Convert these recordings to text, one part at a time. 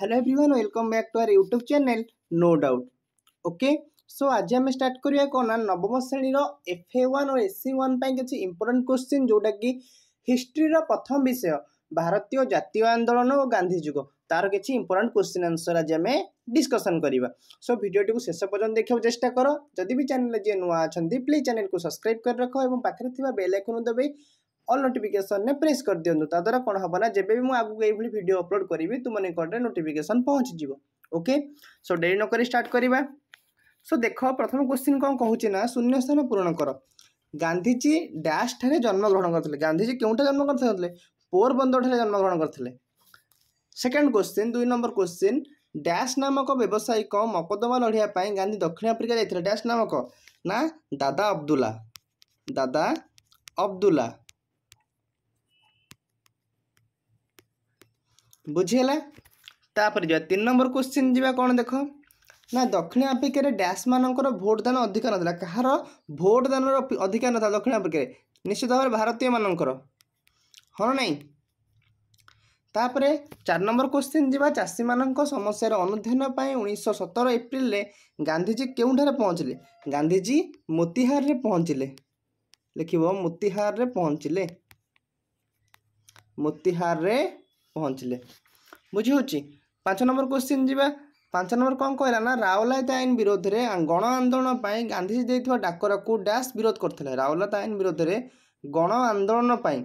hello everyone welcome back to our YouTube channel no doubt okay so ଆଜି ଆମେ start କରିବା କ'ଣ ନା ନବମ ଶ୍ରେଣୀର ଏଫ୍ ଏ ୱାନ୍ ଓ ଏସ୍ ସି ୱାନ୍ ପାଇଁ କିଛି ଇମ୍ପୋର୍ଟାଣ୍ଟ କ୍ୱେଶ୍ଚିନ୍ ଯେଉଁଟାକି ହିଷ୍ଟ୍ରିର ପ୍ରଥମ ବିଷୟ ଭାରତୀୟ ଜାତୀୟ ଆନ୍ଦୋଳନ ଓ ଗାନ୍ଧୀ ଯୁଗ ତାର କିଛି ଇମ୍ପୋର୍ଟାଣ୍ଟ କ୍ୱେଶ୍ଚିନ୍ ଆନ୍ସର୍ ଆଜି ଆମେ ଡିସ୍କସନ୍ କରିବା ସୋ ଭିଡ଼ିଓଟିକୁ ଶେଷ ପର୍ଯ୍ୟନ୍ତ ଦେଖିବାକୁ ଚେଷ୍ଟା କର ଯଦି ବି ଚ୍ୟାନେଲ୍ରେ ଯିଏ ନୂଆ ଅଛନ୍ତି ପ୍ଲିଜ୍ ଚ୍ୟାନେଲ୍କୁ ସବସ୍କ୍ରାଇବ୍ କରି ରଖ ଏବଂ ପାଖରେ ଥିବା ବେଲ୍ ଆଇକନ୍ ଦବାଇ अल् नोटिकेसन में प्रेस कर दिखता द्वारा कौन हम ना जब भी मुझे ये भिडियो अपलोड करी तुम निकटे नोटिकेसन पहुँची ओके सो डेरी नक स्टार्ट करवा सो देख प्रथम क्वेश्चन कौन कहे ना शून्य स्थान पूरण कर गांधीजी डाशे जन्मग्रहण करते गांधीजी क्योंठ जन्म करते पोरबंदर ठेक जन्मग्रहण करते सेकेंड क्वेश्चन दुई नंबर क्वेश्चन डैश नामक व्यावसायिक मकदमा लड़ापी गांधी दक्षिण आफ्रिका जाते डैश नामक ना दादा अब्दुल्ला दादा अब्दुल्ला ବୁଝିହେଲା ତାପରେ ଯିବା ତିନି ନମ୍ବର କୋଶ୍ଚିନ୍ ଯିବା କ'ଣ ଦେଖ ନା ଦକ୍ଷିଣ ଆଫ୍ରିକାରେ ଡ୍ୟାସ୍ମାନଙ୍କର ଭୋଟଦାନ ଅଧିକାର ନଥିଲା କାହାର ଭୋଟ ଦାନର ଅଧିକାର ନଥିଲା ଦକ୍ଷିଣ ଆଫ୍ରିକାରେ ନିଶ୍ଚିତ ଭାବରେ ଭାରତୀୟମାନଙ୍କର ହଁ ନାଇଁ ତାପରେ ଚାରି ନମ୍ବର କୋଶ୍ଚିନ୍ ଯିବା ଚାଷୀମାନଙ୍କ ସମସ୍ୟାର ଅନୁଧ୍ୟାନ ପାଇଁ ଉଣେଇଶହ ସତର ଏପ୍ରିଲରେ ଗାନ୍ଧୀଜୀ କେଉଁଠାରେ ପହଞ୍ଚିଲେ ଗାନ୍ଧୀଜୀ ମୋତିହାରରେ ପହଞ୍ଚିଲେ ଲେଖିବ ମୋତିହାରରେ ପହଞ୍ଚିଲେ ମୋତିହାରରେ ପହଞ୍ଚିଲେ ବୁଝିହେଉଛି ପାଞ୍ଚ ନମ୍ବର କୋଶ୍ଚିନ୍ ଯିବା ପାଞ୍ଚ ନମ୍ବର କ'ଣ କହିଲା ନା ରାଓଲାତ ଆଇନ ବିରୋଧରେ ଗଣ ଆନ୍ଦୋଳନ ପାଇଁ ଗାନ୍ଧିଜୀ ଦେଇଥିବା ଡାକରାକୁ ଡ୍ୟାସ୍ ବିରୋଧ କରିଥିଲେ ରାଓଲାତ ଆଇନ ବିରୋଧରେ ଗଣ ଆନ୍ଦୋଳନ ପାଇଁ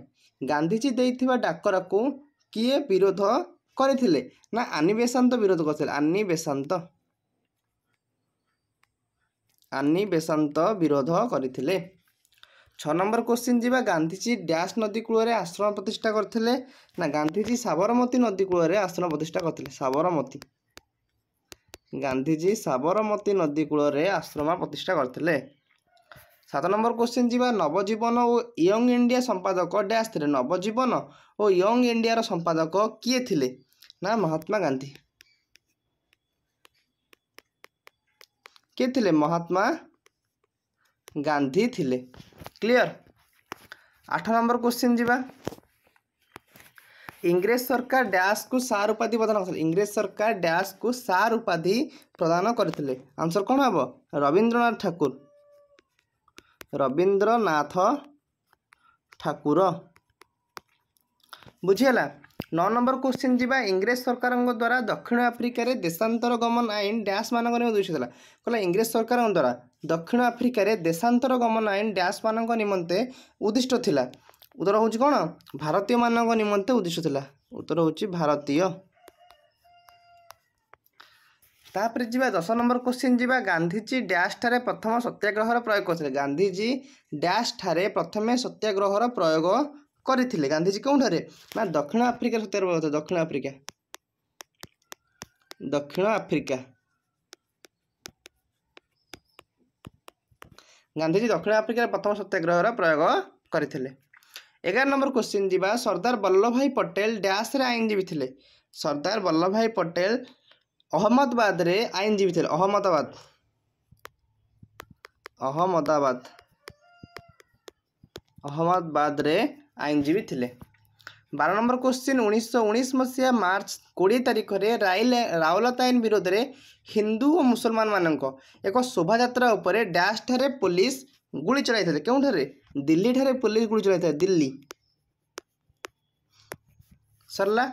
ଗାନ୍ଧିଜୀ ଦେଇଥିବା ଡାକରାକୁ କିଏ ବିରୋଧ କରିଥିଲେ ନା ଆନି ବେଶାନ୍ତ ବିରୋଧ କରିଥିଲେ ଆନି ବେଶାନ୍ତ ଆନି ବେଶାନ୍ତ ବିରୋଧ କରିଥିଲେ ছ ନମ୍ବର କୋଶ୍ଚିନ୍ ଯିବା ଗାନ୍ଧିଜୀ ଡ୍ୟାସ୍ ନଦୀ କୂଳରେ ଆଶ୍ରମ ପ୍ରତିଷ୍ଠା କରିଥିଲେ ନା ଗାନ୍ଧିଜୀ ସାବରମତୀ ନଦୀ କୂଳରେ ଆଶ୍ରମ ପ୍ରତିଷ୍ଠା କରିଥିଲେ ସାବରମତୀ ଗାନ୍ଧିଜୀ ସାବରମତୀ ନଦୀ କୂଳରେ ଆଶ୍ରମ ପ୍ରତିଷ୍ଠା କରିଥିଲେ ସାତ ନମ୍ବର କୋଶ୍ଚିନ୍ ଯିବା ନବଜୀବନ ଓ ୟଙ୍ଗ ଇଣ୍ଡିଆ ସମ୍ପାଦକ ଡ୍ୟାସ୍ ଥିଲେ ନବଜୀବନ ଓ ୟଙ୍ଗ ଇଣ୍ଡିଆର ସମ୍ପାଦକ କିଏ ଥିଲେ ନା ମହାତ୍ମା ଗାନ୍ଧୀ କିଏ ଥିଲେ ମହାତ୍ମା ଗାନ୍ଧୀ ଥିଲେ କ୍ଲିଅର ଆଠ ନମ୍ବର କ୍ୱେଶ୍ଚିନ୍ ଯିବା ଇଂରେଜ ସରକାର ଡ୍ୟାସ୍କୁ ସାର୍ ଉପାଧି ପ୍ରଦାନ କରିଥିଲେ ଇଂରେଜ ସରକାର ଡ୍ୟାସ୍କୁ ସାର୍ ଉପାଧି ପ୍ରଦାନ କରିଥିଲେ ଆନ୍ସର କ'ଣ ହେବ ରବୀନ୍ଦ୍ରନାଥ ଠାକୁର ରବୀନ୍ଦ୍ରନାଥ ଠାକୁର ବୁଝିହେଲା ନଅ ନମ୍ବର କୋଶ୍ଚିନ୍ ଯିବା ଇଂରେଜ ସରକାରଙ୍କ ଦ୍ୱାରା ଦକ୍ଷିଣ ଆଫ୍ରିକାରେ ଦେଶାନ୍ତର ଗମନ ଆଇନ ଡ୍ୟାସ୍ମାନଙ୍କ ନିମନ୍ତେ ଉଠିଥିଲା କହିଲା ଇଂରେଜ ସରକାରଙ୍କ ଦ୍ୱାରା ଦକ୍ଷିଣ ଆଫ୍ରିକାରେ ଦେଶାନ୍ତର ଗମନ ଆଇନ ଡ୍ୟାସ୍ମାନଙ୍କ ନିମନ୍ତେ ଉଦ୍ଦିଷ୍ଟ ଥିଲା ଉତ୍ତର ହେଉଛି କ'ଣ ଭାରତୀୟମାନଙ୍କ ନିମନ୍ତେ ଉଦ୍ଦିଷ୍ଟ ଥିଲା ଉତ୍ତର ହେଉଛି ଭାରତୀୟ ତାପରେ ଯିବା ଦଶ ନମ୍ବର କୋଶ୍ଚିନ୍ ଯିବା ଗାନ୍ଧିଜୀ ଡ୍ୟାସ୍ଠାରେ ପ୍ରଥମ ସତ୍ୟାଗ୍ରହର ପ୍ରୟୋଗ କରିଥିଲେ ଗାନ୍ଧିଜୀ ଡ୍ୟାସ୍ଠାରେ ପ୍ରଥମେ ସତ୍ୟାଗ୍ରହର ପ୍ରୟୋଗ କରିଥିଲେ ଗାନ୍ଧିଜୀ କେଉଁଠାରେ ନା ଦକ୍ଷିଣ ଆଫ୍ରିକା ସତ୍ୟାଗ୍ରହ କଥା ଦକ୍ଷିଣ ଆଫ୍ରିକା ଦକ୍ଷିଣ ଆଫ୍ରିକା ଗାନ୍ଧିଜୀ ଦକ୍ଷିଣ ଆଫ୍ରିକାରେ ପ୍ରଥମ ସତ୍ୟାଗ୍ରହର ପ୍ରୟୋଗ କରିଥିଲେ ଏଗାର ନମ୍ବର କୋଶ୍ଚିନ୍ ଯିବା ସର୍ଦ୍ଦାର ବଲ୍ଲଭଭାଇ ପଟେଲ ଡ୍ୟାସ୍ରେ ଆଇନଜୀବୀ ଥିଲେ ସର୍ଦ୍ଦାର ବଲ୍ଲଭଭାଇ ପଟେଲ ଅହମ୍ମଦାବାଦରେ ଆଇନଜୀବୀ ଥିଲେ ଅହମ୍ମଦାବାଦ ଅହମ୍ମଦାବାଦ ଅହମ୍ମଦାବାଦରେ ଆଇନଜୀବୀ ଥିଲେ ବାର ନମ୍ବର କ୍ୱେଶ୍ଚିନ୍ ଉଣେଇଶହ ଉଣେଇଶ ମସିହା ମାର୍ଚ୍ଚ କୋଡ଼ିଏ ତାରିଖରେ ରାଇଲେ ରାଉଲତାଇନ ବିରୋଧରେ ହିନ୍ଦୁ ଓ ମୁସଲମାନମାନଙ୍କ ଏକ ଶୋଭାଯାତ୍ରା ଉପରେ ଡ୍ୟାସ୍ଠାରେ ପୋଲିସ ଗୁଳି ଚଳାଇଥିଲେ କେଉଁଠାରେ ଦିଲ୍ଲୀଠାରେ ପୋଲିସ ଗୁଳି ଚଳାଇଥିଲେ ଦିଲ୍ଲୀ ସରିଲା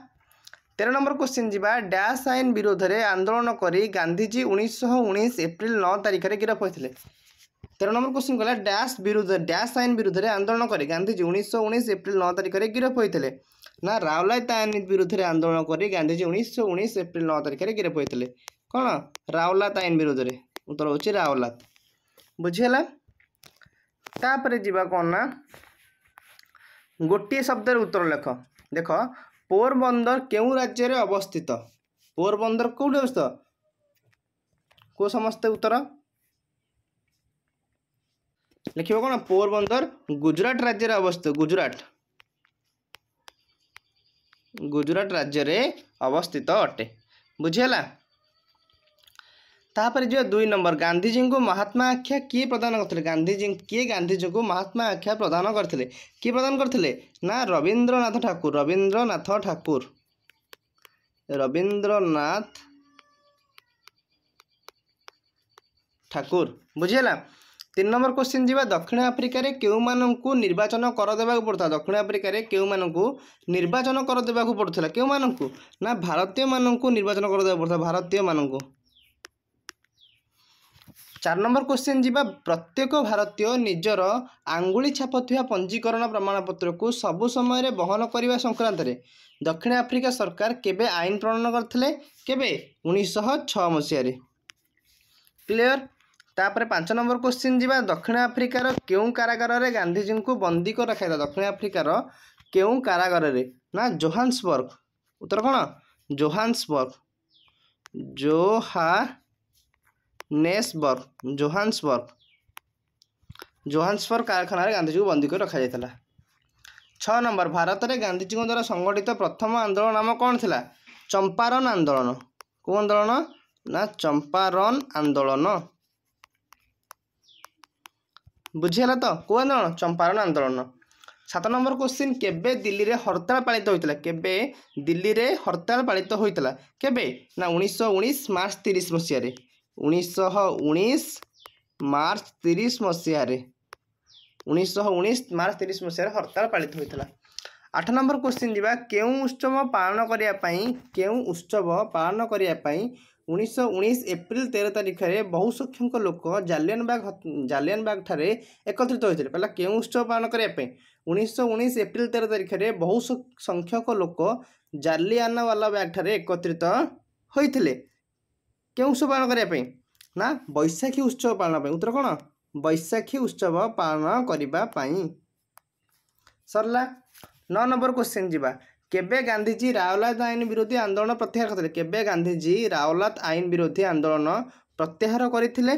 ତେର ନମ୍ବର କ୍ୱେଶ୍ଚିନ୍ ଯିବା ଡ୍ୟାସ୍ ଆଇନ ବିରୋଧରେ ଆନ୍ଦୋଳନ କରି ଗାନ୍ଧିଜୀ ଉଣେଇଶହ ଉଣେଇଶ ଏପ୍ରିଲ ନଅ ତାରିଖରେ ଗିରଫ ହୋଇଥିଲେ তেরো নম্বর কোশ্চিন কলা ড্যাশ বিরুদ্ধে ড্যাশ আইন বিরুদ্ধে আন্দোলন করে গান্ধীজি উনিশশো উনিশ এপ্রিল ন তারিখে গিরফ হয়েছে না রাওলাইত আইন বিরুদ্ধে আন্দোলন করে গান্ধীজি উনিশশো উনিশ এপ্রিল ন তারিখে গিরফ হয়েছে কোণ রাওলাত আইন বিরুদ্ধে উত্তর হচ্ছে রাওলাত বুঝিগলা তাপরে যা কোণ না গোটিয়ে শব্দের উত্তর লেখ দেখ পোরবন্দর কেউ রাজ্যের অবস্থিত পোরবন্দর কোটি অবস্থিত কেউ সমস্ত উত্তর ଲେଖିବ କ'ଣ ପୋରବନ୍ଦର ଗୁଜୁରାଟ ରାଜ୍ୟରେ ଅବସ୍ଥିତ ଗୁଜୁରାଟ ଗୁଜୁରାଟ ରାଜ୍ୟରେ ଅବସ୍ଥିତ ଅଟେ ବୁଝିହେଲା ତାପରେ ଯିବା ଦୁଇ ନମ୍ବର ଗାନ୍ଧିଜୀଙ୍କୁ ମହାତ୍ମା ଆଖ୍ୟା କିଏ ପ୍ରଦାନ କରିଥିଲେ ଗାନ୍ଧିଜୀ କିଏ ଗାନ୍ଧିଜୀଙ୍କୁ ମହାତ୍ମା ଆଖ୍ୟା ପ୍ରଦାନ କରିଥିଲେ କିଏ ପ୍ରଦାନ କରିଥିଲେ ନା ରବୀନ୍ଦ୍ରନାଥ ଠାକୁର ରବୀନ୍ଦ୍ରନାଥ ଠାକୁର ରବୀନ୍ଦ୍ରନାଥ ଠାକୁର ବୁଝିହେଲା তিন নম্বর কোশ্চিন যা দক্ষিণ আফ্রিকার কেউ মানুষ নির্বাচন করদেবা পড়ুলা দক্ষিণ আফ্রিকার কেউ মানুষ নির্বাচন করদেবা পড়ুলা কেউ মানুষ না ভারতীয় মানুষ নির্বাচন করদেবা পড়ুলা ভারতীয় মানুষ চার নম্বর কোশ্চিন যা প্রত্যেক ভারতীয় নিজের আঙ্গুড়ি ছাপ থাকা পঞ্জীকরণ প্রমাণপত্রক সবু সময় বহন করা সংক্রান্তরে দক্ষিণ আফ্রিকা সরকার কেবে আইন প্রণয়ন করে কেবে উনিশশহ ছ মশিয়ার ক্লিয়ার ତାପରେ ପାଞ୍ଚ ନମ୍ବର କୋଶ୍ଚିନ୍ ଯିବା ଦକ୍ଷିଣ ଆଫ୍ରିକାର କେଉଁ କାରାଗାରରେ ଗାନ୍ଧୀଜୀଙ୍କୁ ବନ୍ଦୀ କରି ରଖାଇଥିଲା ଦକ୍ଷିଣ ଆଫ୍ରିକାର କେଉଁ କାରାଗାରରେ ନା ଜୋହାନ୍ସବର୍ଗ ଉତ୍ତର କ'ଣ ଜୋହାନ୍ସବର୍ଗ ଜୋହା ନେସବର୍ଗ ଜୋହାନ୍ସବର୍ଗ ଜୋହାନ୍ସବର୍ଗ କାରଖାନାରେ ଗାନ୍ଧୀଜୀଙ୍କୁ ବନ୍ଦୀ କରି ରଖାଯାଇଥିଲା ଛଅ ନମ୍ବର ଭାରତରେ ଗାନ୍ଧୀଜୀଙ୍କ ଦ୍ୱାରା ସଂଗଠିତ ପ୍ରଥମ ଆନ୍ଦୋଳନ ନାମ କ'ଣ ଥିଲା ଚମ୍ପାରନ୍ ଆନ୍ଦୋଳନ କେଉଁ ଆନ୍ଦୋଳନ ନା ଚମ୍ପାରନ୍ ଆନ୍ଦୋଳନ ବୁଝିହେଲା ତ କେଉଁ ଆନ୍ଦୋଳନ ଚମ୍ପାରଣ ଆନ୍ଦୋଳନ ସାତ ନମ୍ବର କୋଶ୍ଚିନ୍ କେବେ ଦିଲ୍ଲୀରେ ହରତାଳ ପାଳିତ ହୋଇଥିଲା କେବେ ଦିଲ୍ଲୀରେ ହରତାଳ ପାଳିତ ହୋଇଥିଲା କେବେ ନା ଉଣେଇଶହ ଉଣେଇଶ ମାର୍ଚ୍ଚ ତିରିଶ ମସିହାରେ ଉଣେଇଶହ ଉଣେଇଶ ମାର୍ଚ୍ଚ ତିରିଶ ମସିହାରେ ଉଣେଇଶହ ଉଣେଇଶ ମାର୍ଚ୍ଚ ତିରିଶ ମସିହାରେ ହରତାଳ ପାଳିତ ହୋଇଥିଲା ଆଠ ନମ୍ବର କୋଶ୍ଚିନ୍ ଯିବା କେଉଁ ଉତ୍ସବ ପାଳନ କରିବା ପାଇଁ କେଉଁ ଉତ୍ସବ ପାଳନ କରିବା ପାଇଁ ଉଣେଇଶହ ଉଣେଇଶ ଏପ୍ରିଲ ତେର ତାରିଖରେ ବହୁ ସଂଖ୍ୟକ ଲୋକ ଜାଲିଆନବାଗ ଜାଲିଆନବାଗ ଠାରେ ଏକତ୍ରିତ ହୋଇଥିଲେ ਪਹਿଲା କେଉଁ ଉତ୍ସବ ପାଳନ କରିବା ପାଇଁ ଉଣେଇଶହ ଉଣେଇଶ ଏପ୍ରିଲ ତେର ତାରିଖରେ ବହୁ ସଂଖ୍ୟକ ଲୋକ ଜାଲିଆନାୱାଲାବାଗ ଠାରେ ଏକତ୍ରିତ ହୋଇଥିଲେ କେଉଁ ଉତ୍ସବ ପାଳନ କରିବା ପାଇଁ ନା ବୈଶାଖୀ ଉତ୍ସବ ପାଳନ ପାଇଁ ଉତ୍ତର କ'ଣ ବୈଶାଖୀ ଉତ୍ସବ ପାଳନ କରିବା ପାଇଁ ସରିଲା ନଅ ନମ୍ବର କ୍ୱେଶ୍ଚିନ୍ ଯିବା କେବେ ଗାନ୍ଧୀଜୀ ରାଓଲାତ ଆଇନ ବିରୋଧୀ ଆନ୍ଦୋଳନ ପ୍ରତ୍ୟାହାର କରିଥିଲେ କେବେ ଗାନ୍ଧୀଜୀ ରାଓଲାତ ଆଇନ ବିରୋଧୀ ଆନ୍ଦୋଳନ ପ୍ରତ୍ୟାହାର କରିଥିଲେ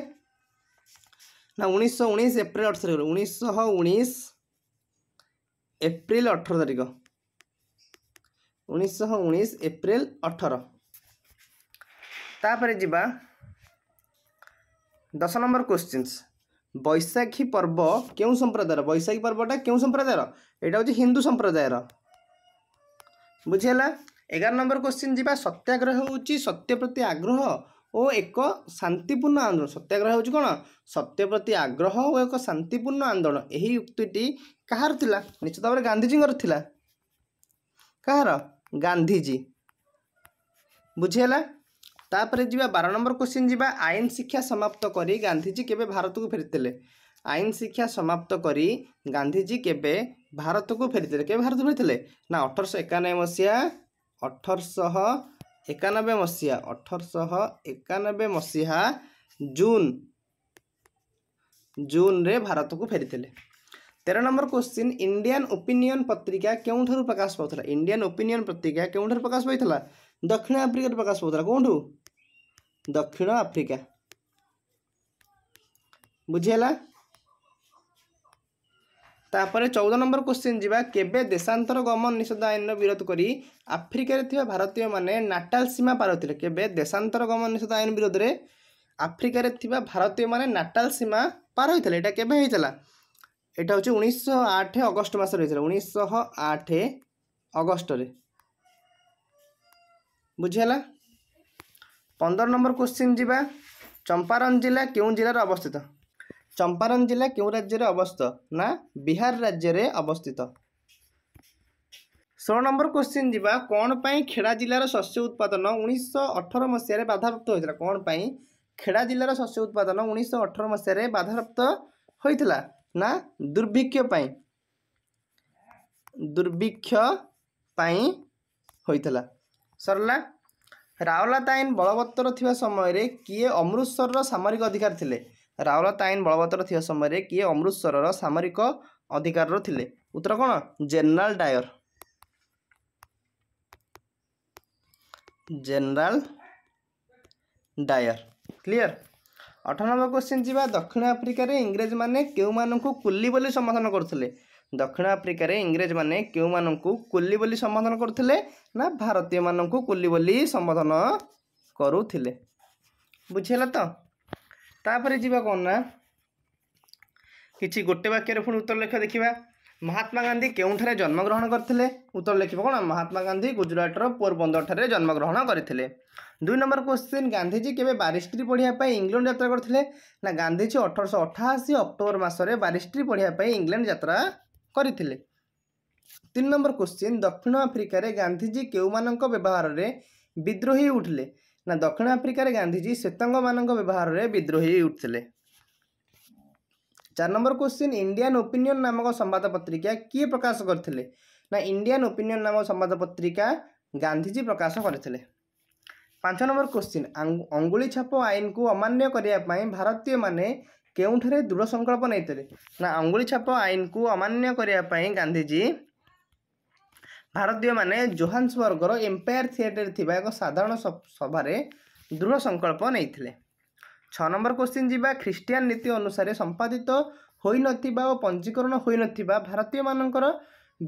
ନା ଉଣେଇଶହ ଉଣେଇଶ ଏପ୍ରିଲ ଅଠର ତାରିଖ ଉଣେଇଶହ ଉଣେଇଶ ଏପ୍ରିଲ ଅଠର ତାରିଖ ଉଣେଇଶହ ଉଣେଇଶ ଏପ୍ରିଲ ଅଠର ତାପରେ ଯିବା ଦଶ ନମ୍ବର କ୍ୱେଶ୍ଚିନ୍ସ ବୈଶାଖୀ ପର୍ବ କେଉଁ ସମ୍ପ୍ରଦାୟର ବୈଶାଖୀ ପର୍ବଟା କେଉଁ ସମ୍ପ୍ରଦାୟର ଏଇଟା ହେଉଛି ହିନ୍ଦୁ ସମ୍ପ୍ରଦାୟର ବୁଝିହେଲା ଏଗାର ନମ୍ବର କୋଶ୍ଚିନ୍ ଯିବା ସତ୍ୟାଗ୍ରହ ହେଉଛି ସତ୍ୟ ପ୍ରତି ଆଗ୍ରହ ଓ ଏକ ଶାନ୍ତିପୂର୍ଣ୍ଣ ଆନ୍ଦୋଳନ ସତ୍ୟାଗ୍ରହ ହେଉଛି କ'ଣ ସତ୍ୟ ପ୍ରତି ଆଗ୍ରହ ଓ ଏକ ଶାନ୍ତିପୂର୍ଣ୍ଣ ଆନ୍ଦୋଳନ ଏହି ଉକ୍ତିଟି କାହାର ଥିଲା ନିଶ୍ଚିତ ଭାବରେ ଗାନ୍ଧିଜୀଙ୍କର ଥିଲା କାହାର ଗାନ୍ଧିଜୀ ବୁଝିହେଲା ତାପରେ ଯିବା ବାର ନମ୍ବର କୋଶ୍ଚିନ୍ ଯିବା ଆଇନ ଶିକ୍ଷା ସମାପ୍ତ କରି ଗାନ୍ଧିଜୀ କେବେ ଭାରତକୁ ଫେରିଥିଲେ আইন শিক্ষা সমাপ্ত କରି ଗାନ୍ଧିଜୀ କେବେ ଭାରତକୁ ଫେରିଥିଲେ କେବେ ଭାରତ ଫେରିଥିଲେ ନା ଅଠରଶହ ଏକାନବେ ମସିହା ଅଠରଶହ ଏକାନବେ ମସିହା ଅଠରଶହ ଏକାନବେ ମସିହା ଜୁନ୍ ଜୁନ୍ରେ ଭାରତକୁ ଫେରିଥିଲେ ତେର ନମ୍ବର କୋଶ୍ଚିନ୍ ଇଣ୍ଡିଆନ୍ ଓପିନିଅନ୍ ପତ୍ରିକା କେଉଁଠାରୁ ପ୍ରକାଶ ପାଉଥିଲା ଇଣ୍ଡିଆନ୍ ଓପିନିଅନ୍ ପତ୍ରିକା କେଉଁଠାରୁ ପ୍ରକାଶ ପାଇଥିଲା ଦକ୍ଷିଣ ଆଫ୍ରିକାରୁ ପ୍ରକାଶ ପାଉଥିଲା କେଉଁଠୁ ଦକ୍ଷିଣ ଆଫ୍ରିକା ବୁଝିହେଲା ତାପରେ ଚଉଦ ନମ୍ବର କ୍ୱେଶ୍ଚିନ୍ ଯିବା କେବେ ଦେଶାନ୍ତର ଗମନ ନିଷେଧ ଆଇନର ବିରୋଧ କରି ଆଫ୍ରିକାରେ ଥିବା ଭାରତୀୟମାନେ ନାଟାଲ ସୀମା ପାରୁଥିଲେ କେବେ ଦେଶାନ୍ତର ଗମନ ନିଷେଧ ଆଇନ ବିରୋଧରେ ଆଫ୍ରିକାରେ ଥିବା ଭାରତୀୟମାନେ ନାଟାଲ ସୀମା ପାର ହୋଇଥିଲେ ଏଇଟା କେବେ ହୋଇଥିଲା ଏଇଟା ହେଉଛି ଉଣେଇଶହ ଆଠ ଅଗଷ୍ଟ ମାସରେ ହୋଇଥିଲା ଉଣେଇଶହ ଆଠ ଅଗଷ୍ଟରେ ବୁଝିହେଲା ପନ୍ଦର ନମ୍ବର କ୍ୱେଶ୍ଚିନ୍ ଯିବା ଚମ୍ପାରନ୍ ଜିଲ୍ଲା କେଉଁ ଜିଲ୍ଲାରେ ଅବସ୍ଥିତ ଚମ୍ପାରନ୍ ଜିଲ୍ଲା କେଉଁ ରାଜ୍ୟରେ ଅବସ୍ଥିତ ନା ବିହାର ରାଜ୍ୟରେ ଅବସ୍ଥିତ ଷୋହଳ ନମ୍ବର କ୍ୱେଶ୍ଚିନ୍ ଯିବା କ'ଣ ପାଇଁ ଖେଡ଼ା ଜିଲ୍ଲାର ଶସ୍ୟ ଉତ୍ପାଦନ ଉଣେଇଶହ ଅଠର ମସିହାରେ ବାଧାପ୍ରାପ୍ତ ହୋଇଥିଲା କ'ଣ ପାଇଁ ଖେଡ଼ା ଜିଲ୍ଲାର ଶସ୍ୟ ଉତ୍ପାଦନ ଉଣେଇଶହ ଅଠର ମସିହାରେ ବାଧାପ୍ରାପ୍ତ ହୋଇଥିଲା ନା ଦୁର୍ଭିକ୍ଷ ପାଇଁ ଦୁର୍ଭିକ୍ଷ ପାଇଁ ହୋଇଥିଲା ସରିଲା ରାଓଲାତାଇନ ବଳବତ୍ତର ଥିବା ସମୟରେ କିଏ ଅମୃତସରର ସାମରିକ ଅଧିକାର ଥିଲେ ରାଉଲତ ଆଇନ ବଳବତ୍ତର ଥିବା ସମୟରେ କିଏ ଅମୃତସରର ସାମରିକ ଅଧିକାରର ଥିଲେ ଉତ୍ତର କ'ଣ General Dyer General Dyer clear ଅଠର ନମ୍ବର କ୍ୱେଶ୍ଚିନ୍ ଯିବା ଦକ୍ଷିଣ ଆଫ୍ରିକାରେ ଇଂରେଜମାନେ କେଉଁମାନଙ୍କୁ କୁଲି ବୋଲି ସମ୍ବୋଧନ କରୁଥିଲେ ଦକ୍ଷିଣ ଆଫ୍ରିକାରେ ଇଂରେଜମାନେ କେଉଁମାନଙ୍କୁ କୁଲି ବୋଲି ସମ୍ବୋଧନ କରୁଥିଲେ ନା ଭାରତୀୟମାନଙ୍କୁ କୁଲି ବୋଲି ସମ୍ବୋଧନ କରୁଥିଲେ ବୁଝିହେଲା ତ ତାପରେ ଯିବା କ'ଣ ନା କିଛି ଗୋଟେ ବାକ୍ୟରେ ପୁଣି ଉତ୍ତର ଲେଖ ଦେଖିବା ମହାତ୍ମା ଗାନ୍ଧୀ କେଉଁଠାରେ ଜନ୍ମଗ୍ରହଣ କରିଥିଲେ ଉତ୍ତର ଲେଖିବ କ'ଣ ମହାତ୍ମା ଗାନ୍ଧୀ ଗୁଜୁରାଟର ପୋରବନ୍ଦରଠାରେ ଜନ୍ମଗ୍ରହଣ କରିଥିଲେ ଦୁଇ ନମ୍ବର କ୍ୱେଶ୍ଚିନ୍ ଗାନ୍ଧିଜୀ କେବେ ବାରିଷ୍ଟ୍ରି ପଢ଼ିବା ପାଇଁ ଇଂଲଣ୍ଡ ଯାତ୍ରା କରିଥିଲେ ନା ଗାନ୍ଧିଜୀ ଅଠରଶହ ଅଠାଅଶୀ ଅକ୍ଟୋବର ମାସରେ ବାରିଷ୍ଟ୍ରି ପଢ଼ିବା ପାଇଁ ଇଂଲଣ୍ଡ ଯାତ୍ରା କରିଥିଲେ ତିନି ନମ୍ବର କ୍ୱେଶ୍ଚିନ୍ ଦକ୍ଷିଣ ଆଫ୍ରିକାରେ ଗାନ୍ଧିଜୀ କେଉଁମାନଙ୍କ ବ୍ୟବହାରରେ ବିଦ୍ରୋହୀ ଉଠିଲେ ନା ଦକ୍ଷିଣ ଆଫ୍ରିକାରେ ଗାନ୍ଧିଜୀ ଶ୍ୱେତଙ୍ଗମାନଙ୍କ ବ୍ୟବହାରରେ ବିଦ୍ରୋହୀ ଉଠିଥିଲେ ଚାରି ନମ୍ବର କ୍ୱେଶ୍ଚିନ୍ ଇଣ୍ଡିଆନ୍ ଓପିନିଅନ୍ ନାମକ ସମ୍ବାଦ ପତ୍ରିକା କିଏ ପ୍ରକାଶ କରିଥିଲେ ନା ଇଣ୍ଡିଆନ୍ ଓପିନିଅନ୍ ନାମକ ସମ୍ବାଦ ପତ୍ରିକା ଗାନ୍ଧିଜୀ ପ୍ରକାଶ କରିଥିଲେ ପାଞ୍ଚ ନମ୍ବର କ୍ୱେଶ୍ଚିନ୍ ଅଙ୍ଗୁଳି ଛାପ ଆଇନକୁ ଅମାନ୍ୟ କରିବା ପାଇଁ ଭାରତୀୟମାନେ କେଉଁଠାରେ ଦୃଢ଼ ସଂକଳ୍ପ ନେଇଥିଲେ ନା ଅଙ୍ଗୁଳି ଛାପ ଆଇନକୁ ଅମାନ୍ୟ କରିବା ପାଇଁ ଗାନ୍ଧିଜୀ ଭାରତୀୟମାନେ ଜୋହାନ୍ସବର୍ଗର ଏମ୍ପାୟାର ଥିଏଟର ଥିବା ଏକ ସାଧାରଣ ସଭାରେ ଦୃଢ଼ ସଂକଳ୍ପ ନେଇଥିଲେ ଛଅ ନମ୍ବର କୋଶ୍ଚିନ୍ ଯିବା ଖ୍ରୀଷ୍ଟିଆନ ନୀତି ଅନୁସାରେ ସମ୍ପାଦିତ ହୋଇନଥିବା ଓ ପଞ୍ଜୀକରଣ ହୋଇନଥିବା ଭାରତୀୟମାନଙ୍କର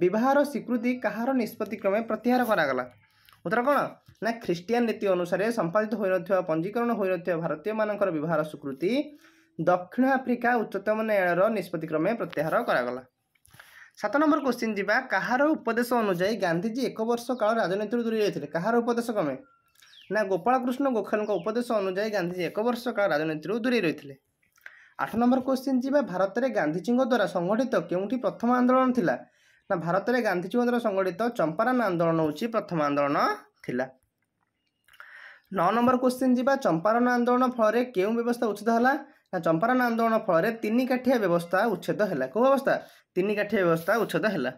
ବିବାହର ସ୍ୱୀକୃତି କାହାର ନିଷ୍ପତ୍ତି ପ୍ରତ୍ୟାହାର କରାଗଲା ଉତ୍ତର କ'ଣ ନା ଖ୍ରୀଷ୍ଟିଆନ ନୀତି ଅନୁସାରେ ସମ୍ପାଦିତ ହୋଇନଥିବା ପଞ୍ଜୀକରଣ ହୋଇନଥିବା ଭାରତୀୟମାନଙ୍କର ବିବାହର ସ୍ୱୀକୃତି ଦକ୍ଷିଣ ଆଫ୍ରିକା ଉଚ୍ଚତମ ନ୍ୟାୟାଳୟର ନିଷ୍ପତ୍ତି ପ୍ରତ୍ୟାହାର କରାଗଲା ସାତ ନମ୍ବର କ୍ୱେଶ୍ଚିନ୍ ଯିବା କାହାର ଉପଦେଶ ଅନୁଯାୟୀ ଗାନ୍ଧିଜୀ ଏକ ବର୍ଷ କାଳ ରାଜନୀତିରୁ ଦୂରେଇ ଯାଇଥିଲେ କାହାର ଉପଦେଶ କ୍ରମେ ନା ଗୋପାଳକୃଷ୍ଣ ଗୋଖଲଙ୍କ ଉପଦେଶ ଅନୁଯାୟୀ ଗାନ୍ଧିଜୀ ଏକ ବର୍ଷ କାଳ ରାଜନୀତିରୁ ଦୂରେଇ ରହିଥିଲେ ଆଠ ନମ୍ବର କ୍ୱେଶ୍ଚିନ୍ ଯିବା ଭାରତରେ ଗାନ୍ଧିଜୀଙ୍କ ଦ୍ୱାରା ସଂଗଠିତ କେଉଁଠି ପ୍ରଥମ ଆନ୍ଦୋଳନ ଥିଲା ନା ଭାରତରେ ଗାନ୍ଧିଜୀଙ୍କ ଦ୍ୱାରା ସଂଗଠିତ ଚମ୍ପାରାନ୍ ଆନ୍ଦୋଳନ ହେଉଛି ପ୍ରଥମ ଆନ୍ଦୋଳନ ଥିଲା ନଅ ନମ୍ବର କ୍ୱେଶ୍ଚିନ୍ ଯିବା ଚମ୍ପାରନ୍ ଆନ୍ଦୋଳନ ଫଳରେ କେଉଁ ବ୍ୟବସ୍ଥା ଉଚିତ ହେଲା ଚମ୍ପାରନ ଆନ୍ଦୋଳନ ଫଳରେ ତିନିକାଠିଆ ବ୍ୟବସ୍ଥା ଉଚ୍ଛେଦ ହେଲା କେଉଁ ଅବସ୍ଥା ତିନିକାଠିଆ ବ୍ୟବସ୍ଥା ଉଚ୍ଛେଦ ହେଲା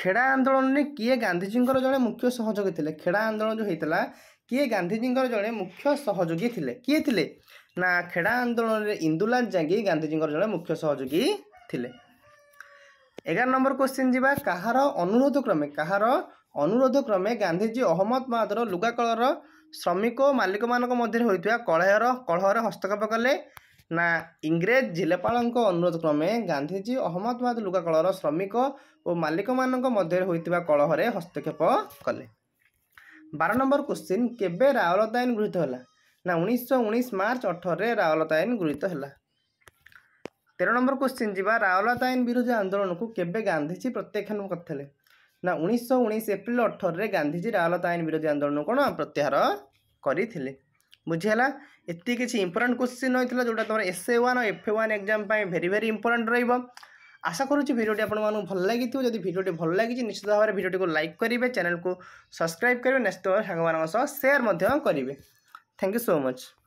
ଖେଡ଼ା ଆନ୍ଦୋଳନରେ କିଏ ଗାନ୍ଧିଜୀଙ୍କର ଜଣେ ମୁଖ୍ୟ ସହଯୋଗୀ ଥିଲେ ଖେଡ଼ା ଆନ୍ଦୋଳନ ଯେଉଁ ହେଇଥିଲା କିଏ ଗାନ୍ଧିଜୀଙ୍କର ଜଣେ ମୁଖ୍ୟ ସହଯୋଗୀ ଥିଲେ କିଏ ଥିଲେ ନା ଖେଡ଼ା ଆନ୍ଦୋଳନରେ ଇନ୍ଦୁଲାଲ ଜାଙ୍ଗି ଗାନ୍ଧିଜୀଙ୍କର ଜଣେ ମୁଖ୍ୟ ସହଯୋଗୀ ଥିଲେ ଏଗାର ନମ୍ବର କ୍ୱେଶ୍ଚିନ୍ ଯିବା କାହାର ଅନୁରୋଧ କ୍ରମେ କାହାର ଅନୁରୋଧ କ୍ରମେ ଗାନ୍ଧିଜୀ ଅହମ୍ମଦ ମହାଦର ଲୁଗାକଳର ଶ୍ରମିକ ଓ ମାଲିକମାନଙ୍କ ମଧ୍ୟରେ ହୋଇଥିବା କଳହର କଳହରେ ହସ୍ତକ୍ଷେପ କଲେ ନା ଇଂରେଜ ଜିଲ୍ଲାପାଳଙ୍କ ଅନୁରୋଧ କ୍ରମେ ଗାନ୍ଧୀଜୀ ଅହମ୍ମଦବାଦ ଲୁଗାକଳର ଶ୍ରମିକ ଓ ମାଲିକମାନଙ୍କ ମଧ୍ୟରେ ହୋଇଥିବା କଳହରେ ହସ୍ତକ୍ଷେପ କଲେ ବାର ନମ୍ବର କ୍ୱେଶ୍ଚିନ୍ କେବେ ରାଓଲତାଇନ ଗୃହୀତ ହେଲା ନା ଉଣେଇଶହ ଉଣେଇଶ ମାର୍ଚ୍ଚ ଅଠରରେ ରାଓଲତାଇନ ଗୃହୀତ ହେଲା ତେର ନମ୍ବର କ୍ୱେଶ୍ଚିନ୍ ଯିବା ରାଓଲତାଇନ ବିରୋଧୀ ଆନ୍ଦୋଳନକୁ କେବେ ଗାନ୍ଧୀଜୀ ପ୍ରତ୍ୟାଖ୍ୟାନ କରିଥିଲେ ନା ଉଣେଇଶହ ଉଣେଇଶ ଏପ୍ରିଲ ଅଠରରେ ଗାନ୍ଧିଜୀ ରାଓଲାତ ଆଇନ ବିରୋଧୀ ଆନ୍ଦୋଳନ କ'ଣ ପ୍ରତ୍ୟାହାର କରିଥିଲେ ବୁଝିହେଲା ଏତିକି କିଛି ଇମ୍ପୋର୍ଟାଣ୍ଟ କୋଶ୍ଚିନ୍ ରହିଥିଲା ଯେଉଁଟା ତୁମର ଏସ୍ଏ ୱାନ୍ ଆଉ ଏଫ୍ ୱାନ୍ ଏକ୍ଜାମ୍ ପାଇଁ ଭେରି ଭେରି ଇମ୍ପୋର୍ଟାଣ୍ଟ ରହିବ ଭିଡ଼ିଓଟି ଆପଣମାନଙ୍କୁ ଭଲ ଲାଗିଥିବ ଯଦି ଭିଡ଼ିଓଟି ଭଲ ଲାଗିଛି ନିଶ୍ଚିତ ଭାବରେ ଭିଡ଼ିଓଟିକୁ ଲାଇକ୍ କରିବେ লাইক করবে କରିବେ সবসক্রাইব ସାଙ୍ଗମାନଙ୍କ ସହ ସେୟାର୍ ମଧ୍ୟ କରିବେ থ্যাংক ୟୁ ସୋ ମଚ୍